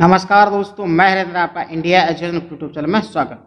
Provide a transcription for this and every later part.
नमस्कार दोस्तों मैं हरेंद्र आपका इंडिया एजुकेशन यूट्यूब चैनल में स्वागत है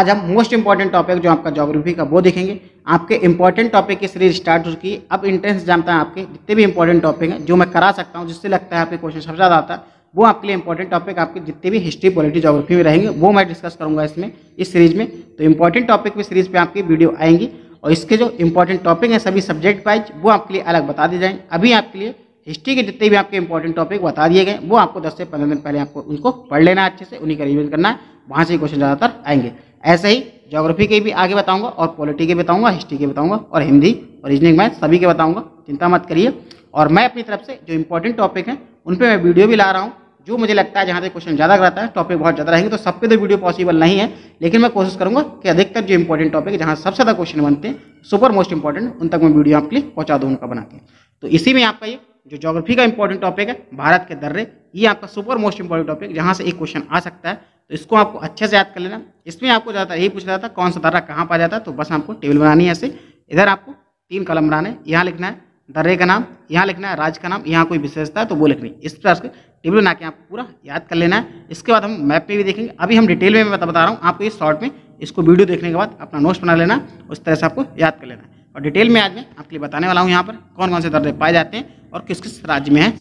आज हम मोस्ट इंपॉर्टेंट टॉपिक जो आपका जोग्राफी का वो देखेंगे आपके इंपॉर्टेंट टॉपिक की सीरीज स्टार्ट हो चुकी है अब इंट्रेंस जानता है आपके जितने भी इंपॉर्टेंट टॉपिक हैं जो मैं करा सकता हूँ जिससे लगता है आपके क्वेश्चन सबसे ज़्यादा आता है वो आपके लिए इंपॉर्टेंट टॉपिक आपके जितने भी हिस्ट्री पॉलिटी जोग्राफी में रहेंगे वो मैं डिस्कस करूँगा इसमें इस सीरीज में तो इंपॉर्टेंट टॉपिक भी सीरीज पर आपकी वीडियो आएंगी और इसके जो इंपॉर्टेंट टॉपिक हैं सभी सब्जेक्ट वाइज वो आपके लिए अलग बता दी जाएंगे अभी आपके लिए हिस्ट्री के जितने भी आपके इंपॉर्टेंट टॉपिक बता दिए गए वो आपको 10 से 15 दिन पहले आपको उनको पढ़ लेना अच्छे से उन्हीं का रिविजन करना है वहाँ से क्वेश्चन ज़्यादातर आएंगे ऐसे ही जोग्राफी के भी आगे बताऊँगा और पॉलिटी के बताऊँगा हिस्ट्री के बताऊँगा और हिंदी और रीजनिंग मैथ सभी के बताऊँगा चिंता मत करिए और मैं अपनी तरफ से जो इंपॉर्टेंट टॉपिक हैं उन पर मैं वीडियो भी ला रहा हूँ जो मुझे लगता है जहाँ से क्वेश्चन ज़्यादा रहता है टॉपिक बहुत ज़्यादा रहेंगे तो सबके तो वीडियो पॉसिबल नहीं है लेकिन मैं कोशिश करूँगा कि अधिकतर जो इंपॉर्टेंट टॉपिक जहाँ सबसे ज़्यादा क्वेश्चन बनते हैं सुपर मोस्ट इंपॉर्टेंट उन तक मैं वीडियो आपके लिए पहुँचा दूँ उनका बना के तो इसी में आपका ये जो जोग्राफी का इंपॉर्टेंट टॉपिक है भारत के दर्रे ये आपका सुपर मोस्ट इंपॉर्टेंट टॉपिक जहाँ से एक क्वेश्चन आ सकता है तो इसको आपको अच्छे से याद कर लेना इसमें आपको ज़्यादा यही पूछ रहा था कौन सा दर्रा कहाँ पाया जाता है तो बस आपको टेबल बनानी है ऐसे इधर आपको तीन कलम बनाने यहाँ लिखना है दर्रे का नाम यहाँ लिखना है राज्य का नाम यहाँ कोई विशेषता है तो वो लिखनी इस प्रकार से टेबल बना के आपको पूरा याद कर लेना है इसके बाद हम मैप में भी देखेंगे अभी हम डिटेल में मैं बता रहा हूँ आपको इस शॉर्ट में इसको वीडियो देखने के बाद अपना नोट्स बना लेना उस तरह से आपको याद कर लेना और डिटेल में आज मैं आपके लिए बताने वाला हूँ यहाँ पर कौन कौन से दर्रे पाए जाते हैं और किस किस राज्य में है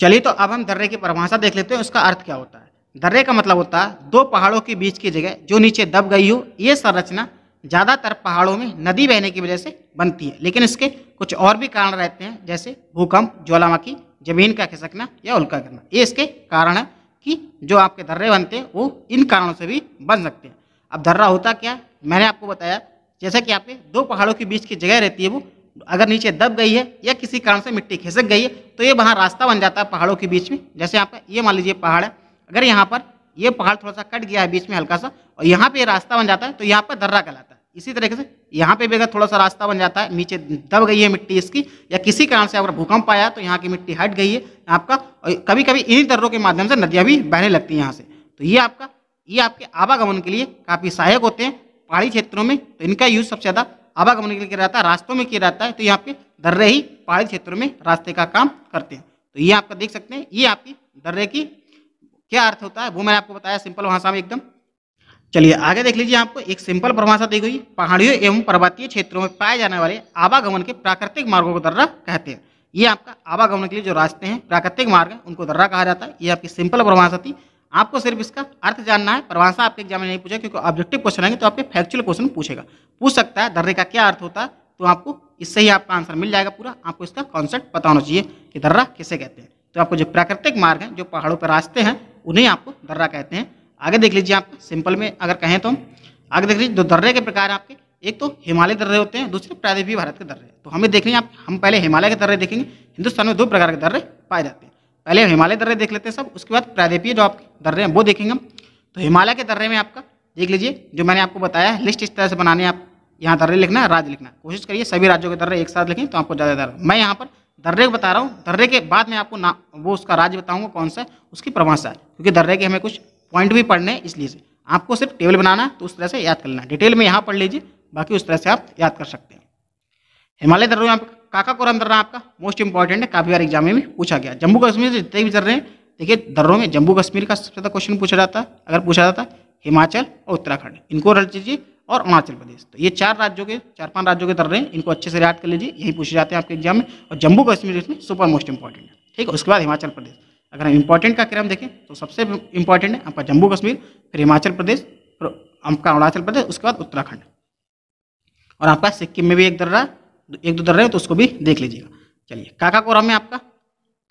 चलिए तो अब हम दर्रे की परिभाषा देख लेते हैं उसका अर्थ क्या होता है दर्रे का मतलब होता है दो पहाड़ों के बीच की जगह जो नीचे दब गई हो ये संरचना ज़्यादातर पहाड़ों में नदी बहने की वजह से बनती है लेकिन इसके कुछ और भी कारण रहते हैं जैसे भूकंप ज्वालामुखी जमीन का खिसकना या उल्का करना ये इसके कारण है कि जो आपके दर्रे बनते हैं वो इन कारणों से भी बन सकते हैं अब दर्रा होता क्या मैंने आपको बताया जैसा कि आपके दो पहाड़ों के बीच की जगह रहती है वो अगर नीचे दब गई है या किसी कारण से मिट्टी खिसक गई है तो ये वहाँ रास्ता बन जाता है पहाड़ों के बीच में जैसे यहाँ पर ये मान लीजिए पहाड़ है अगर यहाँ पर ये पहाड़ थोड़ा सा कट गया है बीच में हल्का सा और यहाँ पर रास्ता बन जाता है तो यहाँ पर दर्रा कहलाता है इसी तरीके से यहाँ पे भी अगर थोड़ा सा रास्ता बन जाता है नीचे दब गई है मिट्टी इसकी या किसी कारण से अगर भूकंप आया तो यहाँ की मिट्टी हट गई है आपका और कभी कभी इन्हीं दर्रों के माध्यम से नदियाँ भी बहने लगती हैं यहाँ से तो ये आपका ये आपके आवागमन के लिए काफ़ी सहायक होते हैं पहाड़ी क्षेत्रों में तो इनका यूज़ सबसे ज़्यादा आवागमन के लिए रहता है रास्तों में किया जाता है तो यहाँ पे दर्रे ही पहाड़ी क्षेत्रों में रास्ते का काम करते हैं तो ये आपका देख सकते हैं ये आपकी दर्रे की क्या अर्थ होता है वो मैंने आपको बताया सिंपल भाषा में एकदम चलिए आगे देख लीजिए आपको एक सिंपल परिभाषा दी गई पहाड़ियों एवं पर्वतीय क्षेत्रों में पाए जाने वाले आवागमन के प्राकृतिक मार्गों को दर्रा कहते हैं ये आपका आवागमन के लिए जो रास्ते हैं प्राकृतिक मार्ग है उनको दर्रा कहा जाता है ये आपकी सिंपल परिभाषा थी आपको सिर्फ इसका अर्थ जानना है परवांसा आपके एग्जाम में नहीं पूछा क्योंकि ऑब्जेक्टिव क्वेश्चन आएंगे तो आपके फैक्चुअल क्वेश्चन पूछेगा पूछ सकता है दर्रे का क्या अर्थ होता है तो आपको इससे ही आपका आंसर मिल जाएगा पूरा आपको इसका कॉन्सेप्ट पता होना चाहिए कि दर्रा किसे कहते हैं तो आपको जो प्राकृतिक मार्ग हैं जो पहाड़ों पर रास्ते हैं उन्हें आपको दर्रा कहते हैं आगे देख लीजिए आप सिंपल में अगर कहें तो आगे देख लीजिए दो दर्रे के प्रकार आपके एक तो हिमालय दर्रे होते हैं दूसरे प्रायद्वीपीय भारत के दर्रे तो हमें देखेंगे आप हम पहले हिमालय के दर्रे देखेंगे हिंदुस्तान में दो प्रकार के दर्रे पाए जाते हैं पहले हिमालय दर्रे देख लेते हैं सब उसके बाद प्रादेपीय जो आपके दर्रे हैं वो देखेंगे हम तो हिमालय के दर्रे में आपका देख लीजिए जो मैंने आपको बताया है लिस्ट इस तरह से बनाने आप यहाँ दर्रे लिखना है राज्य लिखना कोशिश करिए सभी राज्यों के दर्रे एक साथ लिखें तो आपको ज़्यादा दर्रा मैं यहाँ पर दर्रे को बता रहा हूँ दर्रे के बाद में आपको ना वो उसका राज्य बताऊँगा कौन सा उसकी प्रभाषा है क्योंकि दर्रे के हमें कुछ पॉइंट भी पढ़ने हैं इसलिए से आपको सिर्फ टेबल बनाना तो उस तरह से याद कर लेना डिटेल में यहाँ पढ़ लीजिए बाकी उस तरह से आप याद कर सकते हैं हिमालय दर्रो यहाँ काका कोरम दर्रा आपका मोस्ट इंपॉर्टेंट है काफ़ी बार एग्जाम में पूछा गया जम्मू कश्मीर से जितने भी दर्रे हैं देखिए दर्रों में जम्मू कश्मीर का सबसे ज़्यादा क्वेश्चन पूछा जाता है अगर पूछा जाता है हिमाचल और उत्तराखंड इनको रख लीजिए और अरुणाचल प्रदेश तो ये चार राज्यों के चार पांच राज्यों के दर्रे हैं इनको अच्छे से याद कर लीजिए यही पूछे जाते हैं आपके एग्जाम में और जम्मू कश्मीर इसमें सुपर मोस्ट इंपॉर्टेंट है ठीक है उसके बाद हिमाचल प्रदेश अगर हम इंपॉर्टेंट का क्रम देखें तो सबसे इंपॉर्टेंट है आपका जम्मू कश्मीर फिर हिमाचल प्रदेश फिर आपका अरुणाचल प्रदेश उसके बाद उत्तराखंड और आपका सिक्किम में भी एक दर्रा एक दो दर्रे रहे तो उसको भी देख लीजिएगा चलिए काका कोरम में आपका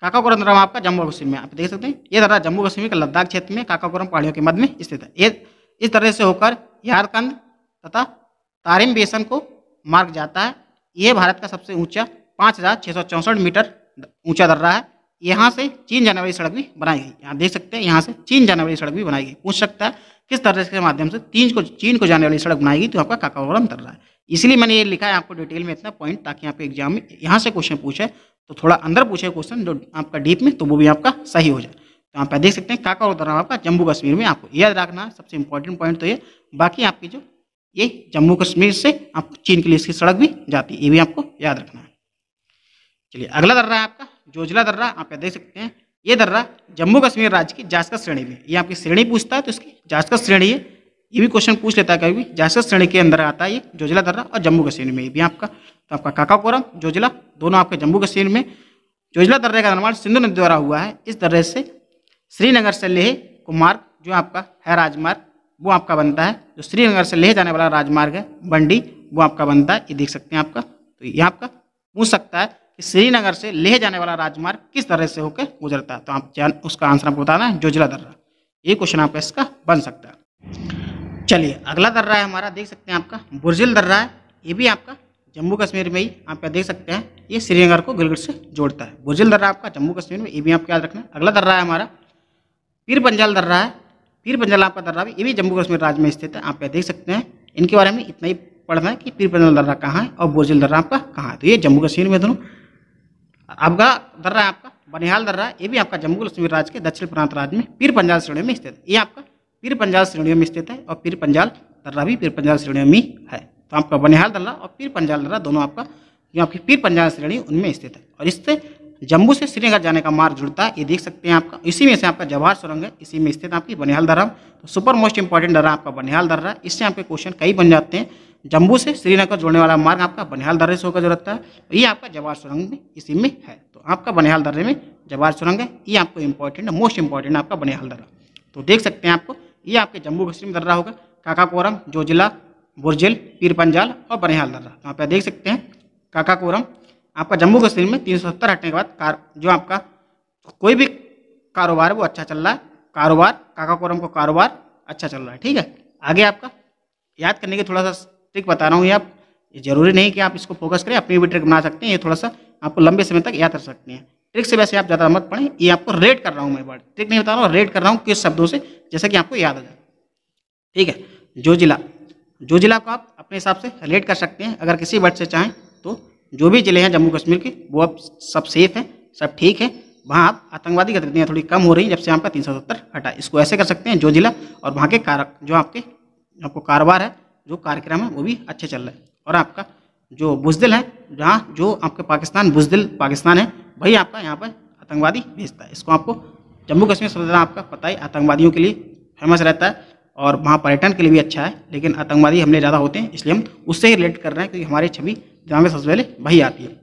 काका कोरम दर्रा आपका जम्मू कश्मीर में आप देख सकते हैं ये दर्रा जम्मू कश्मीर के लद्दाख क्षेत्र में काका कोरम पहाड़ियों के मध्य में स्थित है ये इस तरह से होकर यारकंद तथा तारिम बेसन को मार्ग जाता है ये भारत का सबसे ऊंचा पाँच मीटर ऊंचा दर्रा है यहाँ से चीन जाने वाली सड़क भी बनाई गई यहाँ देख सकते हैं यहाँ से चीन जाने वाली सड़क भी बनाई गई पूछ सकता है किस तरह के माध्यम से तीन को चीन को जाने वाली सड़क बनाई गई तो आपका काकावरम तर रहा है इसलिए मैंने ये लिखा है आपको डिटेल में इतना पॉइंट ताकि आपके एग्जाम में यहाँ से क्वेश्चन पूछे तो थोड़ा अंदर पूछे क्वेश्चन जो आपका डीप में तो वो भी आपका सही हो जाए तो आप देख सकते हैं काका और आपका जम्मू कश्मीर में आपको याद रखना है सबसे इंपॉर्टेंट पॉइंट तो ये बाकी आपकी जो ये जम्मू कश्मीर से आपको चीन के लिए इसकी सड़क भी जाती है ये भी आपको याद रखना है चलिए अगला दर्रा है आपका जोजला दर्रा आप देख सकते हैं ये दर्रा जम्मू कश्मीर राज्य की जास्कर श्रेणी में ये आपकी श्रेणी पूछता है तो इसकी जास्कर श्रेणी है ये भी क्वेश्चन पूछ लेता है कभी भी श्रेणी के अंदर आता है ये जोजला दर्रा और जम्मू कश्मीर में ये भी आपका तो आपका काकाकोरम जोजला दोनों आपके जम्मू कश्मीर में जोजला दर्रे का निर्माण सिंधु नदी द्वारा हुआ है इस दर्रे से श्रीनगर से लेह को मार्ग जो आपका है राजमार्ग वो आपका बनता है जो श्रीनगर से लेह जाने वाला राजमार्ग है बंडी वो आपका बनता है ये देख सकते हैं आपका तो ये आपका पूछ सकता है कि श्रीनगर से ले जाने वाला राजमार्ग किस तरह से होकर गुजरता है तो आप जान उसका आंसर आपको बताना है जोजिला दर्रा ये क्वेश्चन आपका इसका बन सकता है चलिए अगला दर्रा है हमारा देख सकते हैं आपका बुरजिल दर्रा है ये भी आपका जम्मू कश्मीर में ही आप देख सकते हैं ये श्रीनगर को गिलगिट से जोड़ता है बुरजिल दर्रा आपका जम्मू कश्मीर में ये भी आपको याद रखना अगला दर्रा है हमारा पीर पंजाल दर्रा है पीर पंजाल आपका दर्रा भी ये भी जम्मू कश्मीर राज्य में स्थित है आप देख सकते हैं इनके बारे में इतना ही पढ़ना है कि पीर पंजाल दर्रा कहाँ है और बुरजिल दर्रा आपका कहाँ है तो ये जम्मू कश्मीर में दोनों आपका दर्रा है आपका बनिहाल दर्रा ये भी आपका जम्मू कश्मीर राज्य के दक्षिण प्रांत राज्य में पीर पंजाल श्रेणी में स्थित है ये आपका पीर पंजाल श्रेणियों में स्थित है और पीर पंजाल दर्रा भी पीर पंजाल श्रेणियों में है तो आपका बनिहाल दर्रा और पीर पंजाल दर्रा दोनों आपका जो आपकी पीर पंजाल श्रेणी उनमें स्थित है और इससे जम्मू से श्रीनगर जाने का मार्ग जुड़ता है ये देख सकते हैं आपका इसी में से आपका जवाहर सुरंग है इसी में स्थित आपकी बनिहाल दर्रा तो सुपर मोस्ट इंपॉर्टेंट दर्रा आपका बनिहाल दर्रा इससे आपके क्वेश्चन कई बन जाते हैं जम्मू से श्रीनगर जोड़ने वाला मार्ग आपका बनिहाल दर्रे से होकर जुड़ता है ये आपका जवाहर सुरंग में इसी में है तो आपका बनिहाल दर्रे में जवाहर सुरंग है ये आपको इंपॉर्टेंट है मोस्ट इंपॉर्टेंट आपका बनिहाल दर्रा तो देख सकते हैं आपको ये आपके जम्मू कश्मीर में दर्रा होगा काकाकोरम जोजिला बुरजिल पीर पंजाल और बनिहाल दर्रा तो आप देख सकते हैं काकाकोरम आपका जम्मू कश्मीर में तीन हटने के बाद कार जो आपका कोई भी कारोबार वो अच्छा चल रहा है कारोबार काकाकोरम का कारोबार अच्छा चल रहा है ठीक है आगे आपका याद करने के थोड़ा सा ट्रिक बता रहा हूँ ये आप जरूरी नहीं कि आप इसको फोकस करें अपनी भी ट्रिक बना सकते हैं ये थोड़ा सा आपको लंबे समय तक याद कर सकते हैं ट्रिक से वैसे आप ज़्यादा मत पढ़ें ये आपको रेड कर रहा हूँ मैं वर्ड ट्रिक नहीं बता रहा हूँ रेड कर रहा हूँ किस शब्दों से जैसा कि आपको याद आ जाए ठीक है जो जिला जो जिला को आप अपने हिसाब से रेड कर सकते हैं अगर किसी वर्ड से चाहें तो जो भी ज़िले हैं जम्मू कश्मीर के वो अब सब सेफ हैं सब ठीक है वहाँ आप आतंकवादी गतिविधियाँ थोड़ी कम हो रही हैं जब से आपका तीन सौ सत्तर हटा इसको ऐसे कर सकते हैं जो जिला और वहाँ के कारक जो आपके आपको कारोबार है जो कार्यक्रम है वो भी अच्छे चल रहा है और आपका जो बुजदिल है जहाँ जो आपके पाकिस्तान बुजदिल पाकिस्तान है वही आपका यहाँ पर आतंकवादी भेजता है इसको आपको जम्मू कश्मीर सबसे आपका पता ही आतंकवादियों के लिए फेमस रहता है और वहाँ पर्यटन के लिए भी अच्छा है लेकिन आतंकवादी हमले ज़्यादा होते हैं इसलिए हम उससे ही रिलेट कर रहे हैं क्योंकि हमारी छवि दिमाग में सबसे पहले वही आती है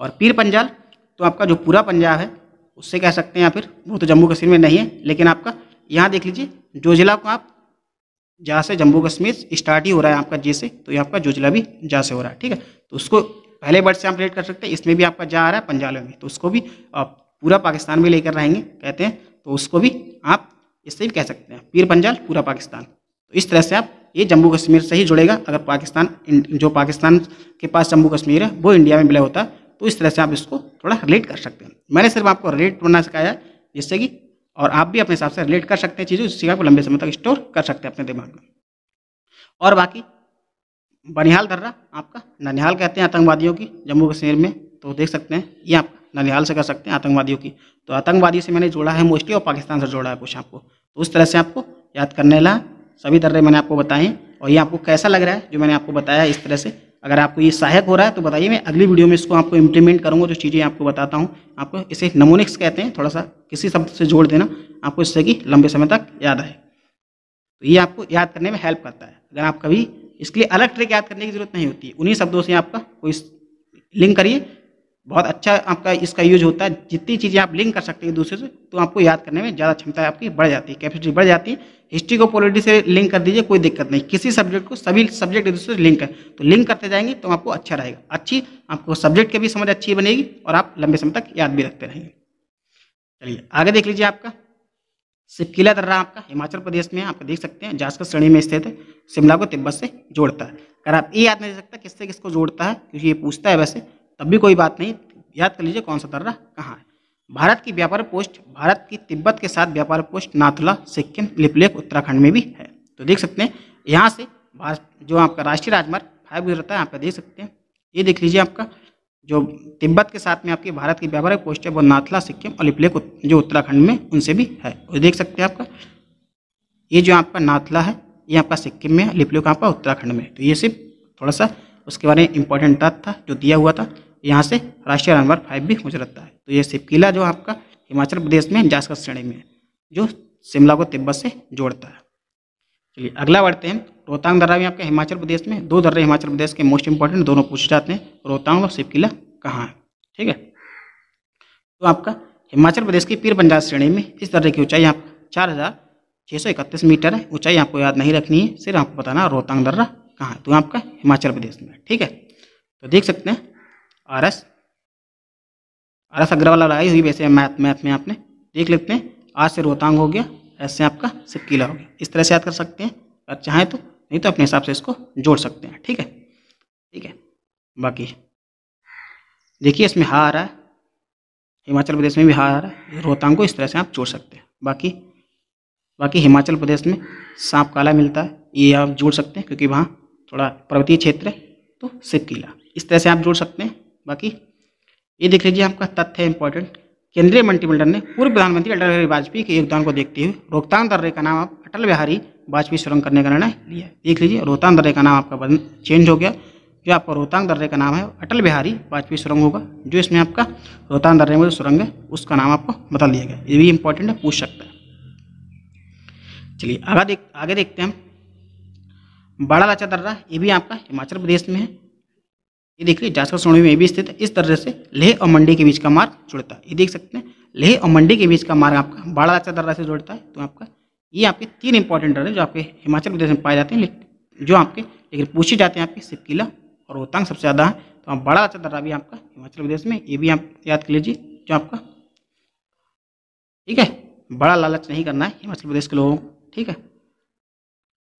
और पीर पंजाल तो आपका जो पूरा पंजाब है उससे कह सकते हैं या फिर वो तो जम्मू कश्मीर में नहीं है लेकिन आपका यहाँ देख लीजिए जो ज़िला को आप जहाँ से जम्मू कश्मीर स्टार्ट ही हो रहा है आपका जे से तो ये आपका जुजला भी जा से हो रहा है ठीक है तो उसको पहले वर्ड से आप रिलेट कर सकते हैं इसमें भी आपका जा आ रहा है पंजाब में तो उसको भी आप पूरा पाकिस्तान में लेकर रहेंगे कहते हैं तो उसको भी आप इससे भी कह सकते हैं पीर पंजाल पूरा पाकिस्तान तो इस तरह से आप ये जम्मू कश्मीर से ही जुड़ेगा अगर पाकिस्तान जो पाकिस्तान के पास जम्मू कश्मीर है वो इंडिया में मिला होता है तो इस तरह से आप इसको थोड़ा रिलेट कर सकते हैं मैंने सिर्फ आपको रिलेट बनना सिखाया जिससे कि और आप भी अपने हिसाब से रिलेट कर सकते हैं चीज़ों इस को लंबे समय तक स्टोर कर सकते हैं अपने दिमाग में और बाकी बनिहाल दर्रा आपका ननिहाल कहते हैं आतंकवादियों की जम्मू कश्मीर में तो देख सकते हैं ये आप ननिहाल से कर सकते हैं आतंकवादियों की तो आतंकवादी से मैंने जोड़ा है मोस्टली और पाकिस्तान से जोड़ा है कुछ आपको तो उस तरह से आपको याद करने ला सभी दर्रे मैंने आपको बताएं और ये आपको कैसा लग रहा है जो मैंने आपको बताया इस तरह से अगर आपको ये सहायक हो रहा है तो बताइए मैं अगली वीडियो में इसको आपको इम्प्लीमेंट करूँगा जो चीज़ें आपको बताता हूँ आपको इसे नमोनिक्स कहते हैं थोड़ा सा किसी शब्द से जोड़ देना आपको इससे कि लंबे समय तक याद आए तो ये आपको याद करने में हेल्प करता है अगर आप कभी इसके लिए अलग ट्रिक याद करने की जरूरत नहीं होती उन्हीं शब्दों से आपका कोई लिंक करिए बहुत अच्छा आपका इसका यूज होता है जितनी चीज़ें आप लिंक कर सकते हैं दूसरे से तो आपको याद करने में ज़्यादा क्षमता आपकी बढ़ जाती है कैपेसिटी बढ़ जाती है हिस्ट्री को पॉलिटी से लिंक कर दीजिए कोई दिक्कत नहीं किसी सब्जेक्ट को सभी सब्जेक्ट एक दूसरे से लिंक है तो लिंक करते जाएंगे तो आपको अच्छा रहेगा अच्छी आपको सब्जेक्ट की भी समझ अच्छी बनेगी और आप लंबे समय तक याद भी रखते रहेंगे चलिए आगे देख लीजिए आपका सिपकिला दर्रा आपका हिमाचल प्रदेश में आप देख सकते हैं जास्कर श्रेणी में स्थित है शिमला को तिब्बत से जोड़ता है अगर आप ये याद नहीं दे सकता किससे किसको जोड़ता है क्योंकि ये पूछता है वैसे तब भी कोई बात नहीं याद कर लीजिए कौन सा दर्रा कहाँ है भारत की व्यापार पोस्ट भारत की तिब्बत के साथ व्यापार पोस्ट नाथुला सिक्किम लिपलेख उत्तराखंड में भी है तो देख सकते हैं यहाँ से भारत जो आपका राष्ट्रीय राजमार्ग फाइव गुजरता है यहाँ पर देख सकते हैं ये देख लीजिए आपका जो तिब्बत के साथ में आपकी भारत की व्यापारिक पोस्ट है वो नाथला सिक्किम और लिपलेख जो उत्तराखंड में उनसे भी है और देख सकते हैं आपका ये जो आपका नाथला है ये आपका सिक्किम में लिपलेख आपका उत्तराखंड में तो ये सिर्फ थोड़ा सा उसके बारे में इंपॉर्टेंट था जो दिया हुआ था यहाँ से राष्ट्रीय नंबर फाइव भी गुजरता है तो ये सिप जो आपका हिमाचल प्रदेश में जासकर श्रेणी में है जो शिमला को तिब्बत से जोड़ता है चलिए अगला बढ़ते हैं रोहतांग दर्रा भी आपके हिमाचल प्रदेश में दो दर्रे हिमाचल प्रदेश के मोस्ट इंपॉर्टेंट दोनों पूछे जाते हैं रोहतांग और सिप कहाँ है ठीक है तो आपका हिमाचल प्रदेश की पीर पंजाब श्रेणी में इस दर्रे की ऊंचाई आप चार हज़ार छः सौ इकतीस मीटर है ऊंचाई आपको याद नहीं रखनी है सिर्फ आपको बताना रोहतांग दर्रा कहाँ है तो आपका हिमाचल प्रदेश में ठीक है तो देख सकते हैं R S R S Agarwal लगाई हुई वैसे मैथ मैथ में आपने देख लेते हैं आज से रोहतांग हो गया ऐसे आपका सिक्किला हो गया इस तरह से याद कर सकते हैं अगर चाहें तो नहीं तो अपने हिसाब से इसको जोड़ सकते हैं ठीक है ठीक है बाकी देखिए इसमें हा आ रहा है हिमाचल प्रदेश में भी हा आ रहा है रोहतांग को इस तरह से आप जोड़ सकते हैं बाकी बाकी हिमाचल प्रदेश में सांप काला मिलता है ये आप जोड़ सकते हैं क्योंकि वहाँ थोड़ा पर्वतीय क्षेत्र है तो सिप किला इस तरह से आप जोड़ सकते हैं बाकी ये देख लीजिए आपका तथ्य इंपॉर्टेंट केंद्रीय मंत्रिमंडल ने पूर्व प्रधानमंत्री अटल बिहारी वाजपेयी के योगदान को देखते हुए रोहतांग दर्रे का नाम आप अटल बिहारी वाजपेयी सुरंग करने का निर्णय लिया देख लीजिए रोहतांग दर्रे का नाम आपका बदल चेंज हो गया जो आपका रोहतांग दर्रे का नाम है अटल बिहारी वाजपेयी सुरंग होगा जो इसमें आपका रोहतांग दर्रे में जो सुरंग है उसका नाम आपको बता दिया गया ये भी इंपॉर्टेंट है पूछ सकता है चलिए आगे देख आगे देखते हैं बड़ा लाचा दर्रा ये भी आपका हिमाचल प्रदेश में है ये देख लीजिए जासकर सोनी में भी स्थित है इस तरह से लेह और मंडी के बीच का मार्ग जुड़ता है ये देख सकते हैं लेह और मंडी के बीच का मार्ग आपका बाड़ा अच्छा दर्रा से जुड़ता है तो आपका ये आपके तीन इंपॉर्टेंट दर्रे जो आपके हिमाचल प्रदेश में पाए जाते हैं जो आपके लेकिन पूछे जाते हैं आपके सिपकिला और रोहतांग सबसे ज़्यादा है तो आप बड़ा अच्छा दर्रा भी आपका हिमाचल प्रदेश में ये भी आप याद कर लीजिए जो आपका ठीक है बड़ा लालच नहीं करना है हिमाचल प्रदेश के लोगों को ठीक है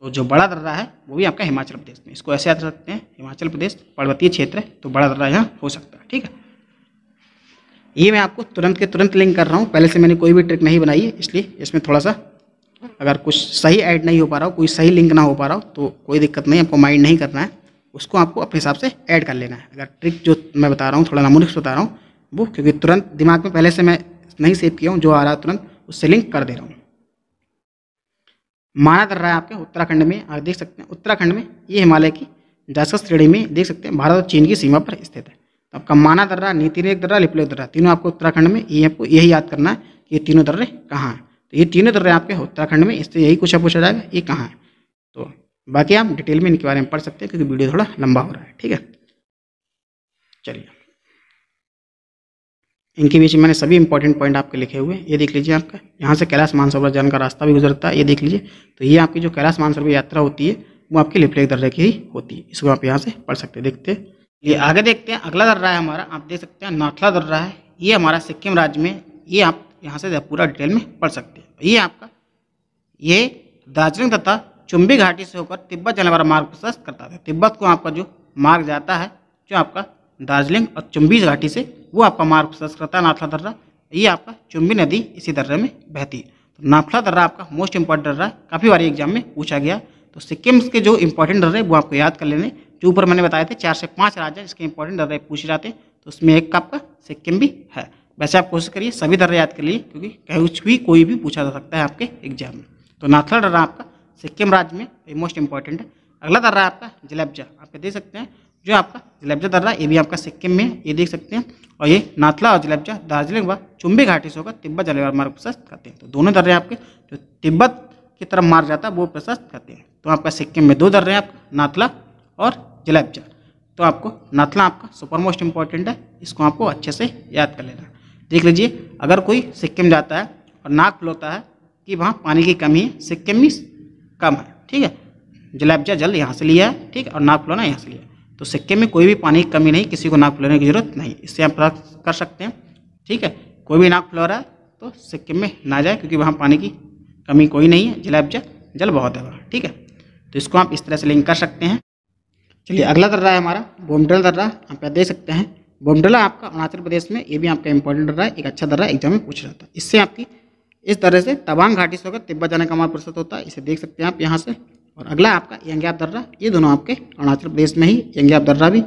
तो जो बड़ा दर्रा है वो भी आपका हिमाचल प्रदेश में इसको ऐसे याद सकते हैं हिमाचल प्रदेश पर्वतीय क्षेत्र है तो बड़ा दर्रा यहाँ हो सकता है ठीक है ये मैं आपको तुरंत के तुरंत लिंक कर रहा हूँ पहले से मैंने कोई भी ट्रिक नहीं बनाई है इसलिए इसमें थोड़ा सा अगर कुछ सही ऐड नहीं हो पा रहा हो कोई सही लिंक ना हो पा रहा हो तो कोई दिक्कत नहीं आपको माइंड नहीं करना है उसको आपको अपने हिसाब से ऐड कर लेना है अगर ट्रिक जो मैं बता रहा हूँ थोड़ा नमूनिक्स बता रहा हूँ वो क्योंकि तुरंत दिमाग में पहले से मैं नहीं सेव किया हूँ जो आ रहा है तुरंत उससे लिंक कर दे रहा हूँ माना जा रहा है आपके उत्तराखंड में आप देख सकते हैं उत्तराखंड में ये हिमालय की दशक श्रेणी में देख सकते हैं भारत और चीन की सीमा पर स्थित है तो आपका माना दर्रा नीति रेख दर्रा लिपले दर्रा तीनों आपको उत्तराखंड में ये आपको यही याद करना है कि ये तीनों दर्रे कहाँ हैं तो ये तीनों दर्रे आपके उत्तराखंड में इससे यही पूछा पूछा जाएगा ये कहाँ है तो बाकी आप डिटेल में इनके बारे में पढ़ सकते हैं क्योंकि वीडियो थोड़ा लंबा हो रहा है ठीक है चलिए इनके बीच मैंने सभी इंपॉर्टेंट पॉइंट आपके लिखे हुए ये देख लीजिए आपका यहाँ से कैलाश मानसरोवर जाने का रास्ता भी गुजरता है ये देख लीजिए तो ये आपकी जो कैलाश मानसरोवर यात्रा होती है वो आपकी लिपलेख दर्रे की ही होती है इसको आप यहाँ से पढ़ सकते हैं देखते हैं ये आगे देखते हैं अगला दर्रा है हमारा आप देख सकते हैं नाथला दर्रा है ये हमारा सिक्किम राज्य में ये आप यहाँ से पूरा डिटेल में पढ़ सकते हैं ये आपका ये दार्जिलिंग तथा चुंबी घाटी से होकर तिब्बत जाने वाला मार्ग प्रशस्त करता था तिब्बत को आपका जो मार्ग जाता है जो आपका दार्जिलिंग और चुंबी घाटी से वो आपका प्रशस्त करता है नाथला दर्रा ये आपका चुंबी नदी इसी दर्रे में बहती है तो नाथला दर्रा आपका मोस्ट इंपॉर्टेंट दर्रा है काफ़ी बार एग्जाम में पूछा गया तो सिक्किम के जो इंपॉर्टेंट दर्रे वो आपको याद कर लेने जो ऊपर मैंने बताए थे चार से पाँच राज्य जिसके इंपॉर्टेंट दर्रे पूछे जाते हैं तो उसमें एक आपका सिक्किम भी है वैसे आप कोशिश करिए सभी दर्रे याद कर लिए क्योंकि कुछ भी कोई भी पूछा जा सकता है आपके एग्जाम में तो नाथला दर्रा आपका सिक्किम राज्य में मोस्ट इंपॉर्टेंट है अगला दर्रा आपका जलेबजा आप देख सकते हैं जो आपका जलेबजा दर्रा ये भी आपका सिक्किम में ये देख सकते हैं और ये नाथला और जलेबजा दार्जिलिंग व चुंबी घाटी से होकर तिब्बत जलेवर मार्ग प्रशस्त करते हैं तो दोनों दर्रे आपके जो तिब्बत की तरफ मार्ग जाता है वो प्रशस्त करते हैं तो आपका सिक्किम में दो दर्रे आप नाथला और जलेबजा तो आपको नाथला आपका सुपर मोस्ट इंपॉर्टेंट है इसको आपको अच्छे से याद कर लेना देख लीजिए अगर कोई सिक्किम जाता है और नाक फुलता है कि वहाँ पानी की कमी है सिक्किम में कम है ठीक है जलेबजा जल यहाँ से लिया है ठीक और नाक फुलाना यहाँ से लिया है तो सिक्के में कोई भी पानी की कमी नहीं किसी को नाक फुलाने की जरूरत नहीं इससे आप प्राप्त कर सकते हैं ठीक है कोई भी नाक फुला रहा है तो सिक्के में ना जाए क्योंकि वहाँ पानी की कमी कोई नहीं है जलाब्जा जल बहुत है वहाँ ठीक है तो इसको आप इस तरह से लिंक कर सकते हैं चलिए अगला दर्रा है हमारा बोमडल दर्रा आप यहाँ देख सकते हैं बोमडला आपका अरुणाचल प्रदेश में ये भी आपका इंपॉर्टेंट दर्रा है एक अच्छा दर्रा एग्जाम में पूछ रहा था इससे आपकी इस तरह से तवांग घाटी से होकर तिब्बत जाने का हमारा प्रस्तुत होता है इसे देख सकते हैं आप यहाँ से और अगला आपका यंग्याप दर्रा ये दोनों आपके अरुणाचल प्रदेश में ही यंग्याप दर्रा भी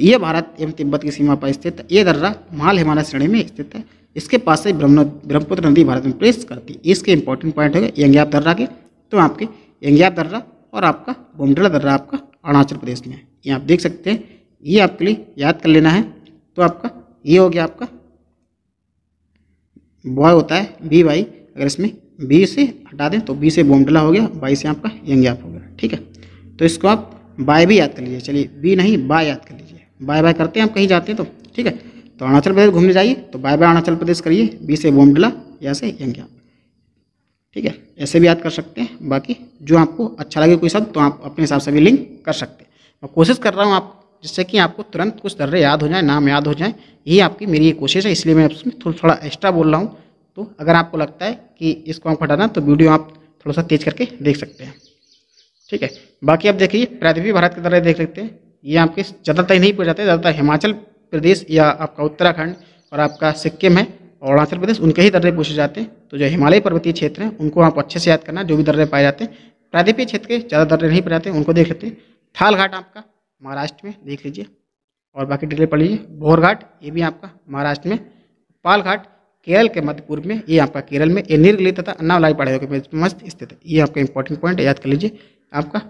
ये भारत एवं तिब्बत की सीमा पर स्थित है ये दर्रा माल हिमालय श्रेणी में स्थित है इसके पास से ब्रह्मपुत्र नदी भारत में प्रवेश करती है इसके इंपॉर्टेंट पॉइंट हो गए यंग्याप दर्रा के तो आपके यंग्याप दर्रा और आपका बोमडला दर्रा आपका अरुणाचल प्रदेश में है ये आप देख सकते हैं ये आपके लिए याद कर लेना है तो आपका ये हो गया आपका बॉय होता है बी वाई अगर इसमें बी से हटा दें तो बी से बोमडला हो गया बाई से आपका यंग आप हो गया ठीक है तो इसको आप बाय भी याद कर लीजिए चलिए बी नहीं बाय याद कर लीजिए बाय बाय करते हैं आप कहीं जाते हैं तो ठीक है तो अरुणाचल प्रदेश घूमने जाइए तो बाय बाय अरुणाचल प्रदेश करिए बी से बोमडला या से यंग आप ठीक है ऐसे भी याद कर सकते हैं बाकी जो आपको अच्छा लगे कोई शब्द तो आप अपने हिसाब से भी लिंक कर सकते हैं मैं कोशिश कर रहा हूँ आप जिससे कि आपको तुरंत कुछ दर्रे याद हो जाए नाम याद हो जाए यही आपकी मेरी ये कोशिश है इसलिए मैं उसमें थोड़ा एक्स्ट्रा बोल रहा हूँ तो अगर आपको लगता है कि इसको आप हटाना तो वीडियो आप थोड़ा सा तेज करके देख सकते हैं ठीक है बाकी आप देखिए प्रायद्वीप भारत की तरह देख सकते हैं ये आपके ज़्यादातर नहीं पूछ जाते ज़्यादातर हिमाचल प्रदेश या आपका उत्तराखंड और आपका सिक्किम है और अरुणाचल प्रदेश उनके ही दर्रे पूछे जाते हैं तो जो हिमालय पर्वतीय क्षेत्र हैं उनको आप अच्छे से याद करना जो भी दर्रे पाए जाते हैं प्रायद्वीपीय क्षेत्र के ज़्यादा दर्रे नहीं पाए जाते उनको देख लेते हैं थाल घाट आपका महाराष्ट्र में देख लीजिए और बाकी डिटेल पढ़ लीजिए भोर घाट ये भी आपका महाराष्ट्र में पाल घाट केरल के मध्य पूर्व में ये आपका केरल में ये निर्गली तथा अन्नावलाई पहाड़ियों के मस्त स्थित है ये आपका इंपॉर्टेंट पॉइंट याद कर लीजिए आपका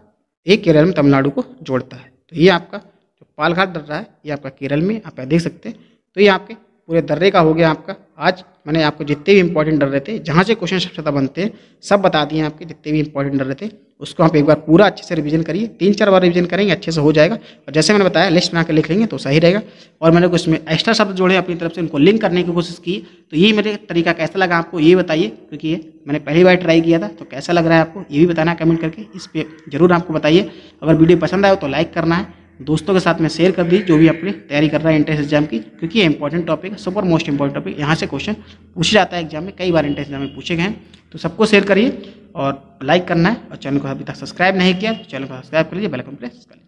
ये केरल में तमिलनाडु को जोड़ता है तो ये आपका जो पालघाट दर्रा है ये आपका केरल में आप देख सकते हैं तो ये आपके पूरे दर्रे का हो गया आपका आज मैंने आपको जितने भी इंपॉर्टेंट डर रहे थे जहाँ से क्वेश्चन सबसे बनते हैं सब बता दिए आपके जितने भी इंपॉर्टेंट डर रहे थे उसको आप एक बार पूरा अच्छे से रिवीजन करिए तीन चार बार रिवीजन करेंगे अच्छे से हो जाएगा और जैसे मैंने बताया लिस्ट बनाकर लिख लेंगे तो सही रहेगा और मैंने कुछ में एक्स्ट्रा शब्द जोड़े अपनी तरफ से उनको लिंक करने की कोशिश की तो ये मेरे तरीका कैसा लगा आपको ये बताइए क्योंकि ये मैंने पहली बार ट्राई किया था तो कैसा लग रहा है आपको ये भी बताना कमेंट करके इस पर जरूर आपको बताइए अगर वीडियो पसंद आए तो लाइक करना है दोस्तों के साथ में शेयर कर दी जो भी अपनी तैयारी कर रहा है एंट्रेंस एग्जाम की क्योंकि ये इंपॉर्टेंट टॉपिक है सुपर मोस्ट इंपॉर्टेंट टॉपिक यहाँ से क्वेश्चन पूछा जाता है एग्जाम में कई बार एंट्रेंस एग्जाम में पूछे गए हैं तो सबको शेयर करिए और लाइक करना है और चैनल को अभी तक सब्सक्राइब नहीं किया तो चैनल को सब्सक्राइब कर लीजिए बेलकम प्रेस कर